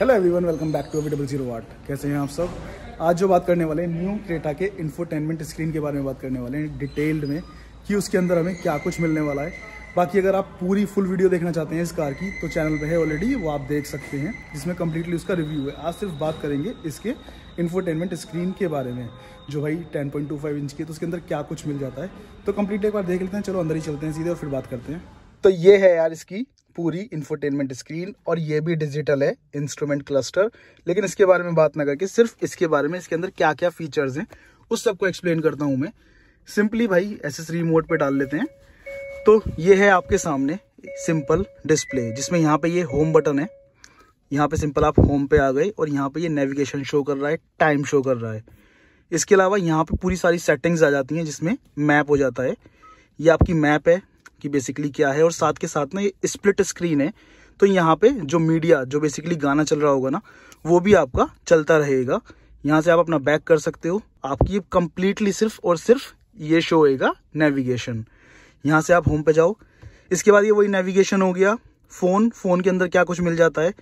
hello everyone welcome back to Avi double zero watt कैसे हैं आप सब आज जो बात करने वाले हैं न्यू क्रेटा के इन्फोटेनमेंट स्क्रीन के बारे में बात करने वाले हैं डिटेल्ड में कि उसके अंदर हमें क्या कुछ मिलने वाला है बाकी अगर आप पूरी फुल वीडियो देखना चाहते हैं इस कार की तो चैनल पे है ऑलरेडी वो आप देख सकते हैं जिसमें कम्प्लीटली उसका रिव्यू है आज सिर्फ बात करेंगे इसके इन्फोटेनमेंट स्क्रीन के बारे में जो भाई 10.25 इंच की तो उसके अंदर क्या कुछ मिल जाता है तो कम्प्लीट एक बार देख लेते हैं चलो अंदर ही चलते हैं सीधे और फिर बात करते हैं तो ये है यार इसकी पूरी इंफोटेनमेंट स्क्रीन और ये भी डिजिटल है इंस्ट्रूमेंट क्लस्टर लेकिन इसके बारे में बात ना करके सिर्फ इसके बारे में इसके अंदर क्या क्या फीचर्स हैं उस सबको एक्सप्लेन करता हूँ मैं सिंपली भाई एसेसरी मोड पे डाल लेते हैं तो ये है आपके सामने सिंपल डिस्प्ले जिसमें यहाँ पे ये होम बटन है यहाँ पे सिंपल आप होम पे आ गए और यहाँ पे ये नेविगेशन शो कर रहा है टाइम शो कर रहा है इसके अलावा यहाँ पे पूरी सारी सेटिंग्स आ जाती हैं जिसमें मैप हो जाता है ये आपकी मैप है कि बेसिकली क्या है और साथ के साथ ना ये स्प्लिट स्क्रीन है तो यहाँ पे जो मीडिया जो बेसिकली गाना चल रहा होगा ना वो भी आपका चलता रहेगा यहाँ से आप अपना बैक कर सकते हो आपकी ये कम्प्लीटली सिर्फ और सिर्फ ये शो होएगा नेविगेशन यहाँ से आप होम पे जाओ इसके बाद ये वही नेविगेशन हो गया फ़ोन फ़ोन के अंदर क्या कुछ मिल जाता है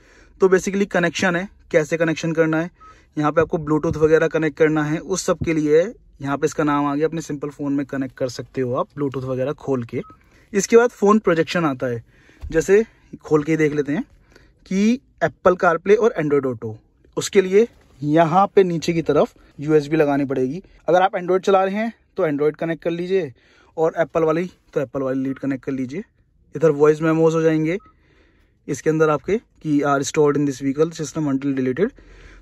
तो बेसिकली कनेक्शन है कैसे कनेक्शन करना है यहाँ पे आपको ब्लूटूथ वगैरह कनेक्ट करना है उस सब के लिए यहाँ पे इसका नाम आ गया अपने सिंपल फ़ोन में कनेक्ट कर सकते हो आप ब्लूटूथ वगैरह खोल के इसके बाद फ़ोन प्रोजेक्शन आता है जैसे खोल के देख लेते हैं कि एप्पल कारप्ले और एंड्रॉयड ऑटो उसके लिए यहाँ पे नीचे की तरफ यूएसबी लगानी पड़ेगी अगर आप एंड्रॉयड चला रहे हैं तो एंड्रॉयड कनेक्ट कर लीजिए और एप्पल वाली तो एप्पल वाली लीड कनेक्ट कर लीजिए इधर वॉइस मेमोज हो जाएंगे इसके अंदर आपके कि are stored in this vehicle system until deleted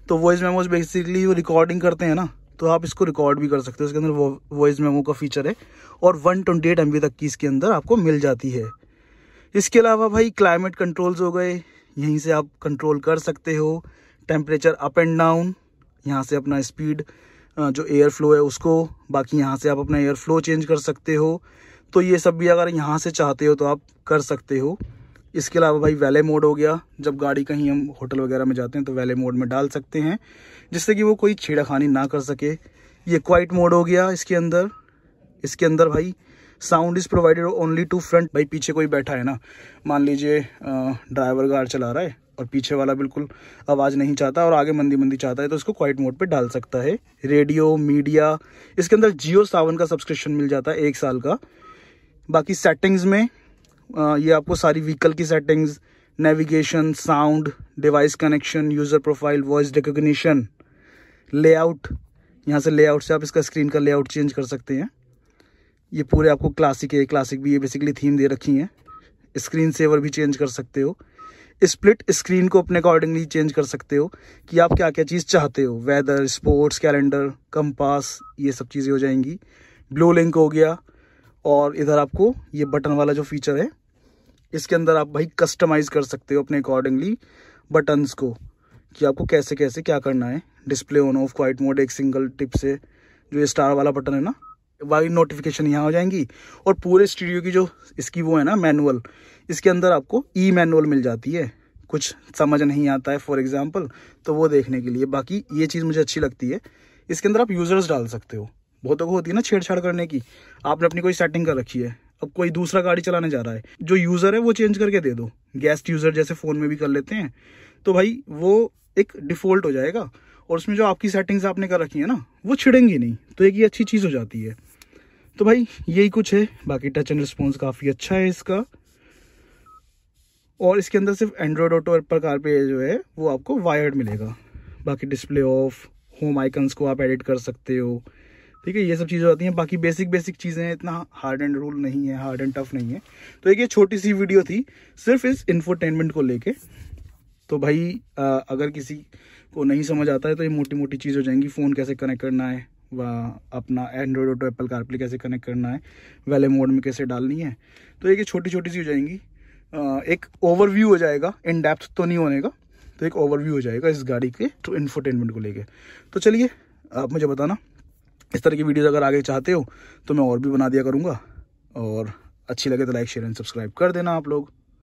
तो वॉइस मेमोज बेसिकली वो रिकॉर्डिंग करते हैं ना तो आप इसको रिकॉर्ड भी कर सकते हो इसके अंदर वॉइस मेमो का फीचर है और वन ट्वेंटी एट एम बी तक की इसके अंदर आपको मिल जाती है इसके अलावा भाई क्लाइमेट कंट्रोल्स हो गए यहीं से आप कंट्रोल कर सकते हो टेम्परेचर अप एंड डाउन यहाँ से अपना स्पीड जो एयर फ्लो है उसको बाकी यहाँ से आप अपना एयर फ्लो चेंज कर सकते हो तो ये सब भी अगर यहाँ से चाहते हो तो आप कर सकते हो इसके अलावा भाई वैले मोड हो गया जब गाड़ी कहीं हम होटल वगैरह में जाते हैं तो वैले मोड में डाल सकते हैं जिससे कि वो कोई छेड़ाखानी ना कर सके ये क्वाइट मोड हो गया इसके अंदर इसके अंदर भाई sound is provided only to front भाई पीछे कोई बैठा है ना मान लीजिए ड्राइवर कार चला रहा है और पीछे वाला बिल्कुल आवाज़ नहीं चाहता और आगे मंदी मंदी चाहता है तो इसको क्वाइट मोड पे डाल सकता है रेडियो मीडिया इसके अंदर जियो सावन का सब्सक्रिप्शन मिल जाता है एक साल का बाकी सेटिंग्स में ये आपको सारी व्हीकल की settings navigation sound device connection user profile voice recognition layout यहाँ से लेआउट से आप इसका स्क्रीन का लेआउट चेंज कर सकते हैं ये पूरे आपको क्लासिक है क्लासिक भी ये बेसिकली थीम दे रखी है स्क्रीन सेवर भी चेंज कर सकते हो स्प्लिट स्क्रीन को अपने अकॉर्डिंगली चेंज कर सकते हो कि आप क्या क्या चीज़ चाहते हो वेदर स्पोर्ट्स कैलेंडर कंपास ये सब चीज़ें हो जाएंगी ब्लू लिंक हो गया और इधर आपको ये बटन वाला जो फीचर है इसके अंदर आप भाई कस्टमाइज़ कर सकते हो अपने अकॉर्डिंगली बटन्स को कि आपको कैसे कैसे क्या करना है display on off quiet mode एक सिंगल टिप से जो ये स्टार वाला बटन है ना वाई नोटिफिकेशन यहाँ हो जाएंगी और पूरे स्टूडियो की जो इसकी वो है ना मैनुअल इसके अंदर आपको ई मैनुअल मिल जाती है कुछ समझ नहीं आता है फॉर एग्जाम्पल तो वो देखने के लिए बाकी ये चीज़ मुझे अच्छी लगती है इसके अंदर आप यूज़र्स डाल सकते हो बहुतों को होती है ना छेड़छाड़ करने की आपने अपनी कोई सेटिंग कर रखी है अब कोई दूसरा गाड़ी चलाने जा रहा है जो यूज़र है वो चेंज करके दे दो गेस्ट यूज़र जैसे फ़ोन में भी कर लेते हैं तो भाई वो एक डिफ़ॉल्ट हो जाएगा और उसमें जो आपकी सेटिंग्स आपने कर रखी है ना वो छिड़ेंगी नहीं तो एक ये अच्छी चीज़ हो जाती है तो भाई यही कुछ है बाकी टच एंड रिस्पॉन्स काफ़ी अच्छा है इसका और इसके अंदर सिर्फ एंड्रॉयड ऑटो एप्पल कार पे जो है वो आपको वायर्ड मिलेगा बाकी डिस्प्ले ऑफ होम आइकन्स को आप एडिट कर सकते हो ठीक है ये सब चीज़ें होती हैं बाकी बेसिक बेसिक चीज़ें इतना हार्ड एंड रूल नहीं है हार्ड एंड टफ नहीं है तो एक ये छोटी सी वीडियो थी सिर्फ इस इन्फोटेनमेंट को लेके तो भाई आ, अगर किसी को नहीं समझ आता है तो ये मोटी मोटी चीज़ हो जाएंगी फ़ोन कैसे कनेक्ट करना है व अपना एंड्रॉयड ऑटो एप्पल कारप्ले कैसे कनेक्ट करना है वेले मोड में कैसे डालनी है तो एक ये छोटी छोटी सी हो जाएंगी आ, एक ओवरव्यू हो जाएगा इन डेप्थ तो नहीं होने का तो एक ओवरव्यू हो जाएगा इस गाड़ी के तो इन्फोटेनमेंट को लेकर तो चलिए आप मुझे बताना इस तरह की वीडियोज़ अगर आगे चाहते हो तो मैं और भी बना दिया करूँगा और अच्छी लगे तो लाइक शेयर एंड सब्सक्राइब कर देना आप लोग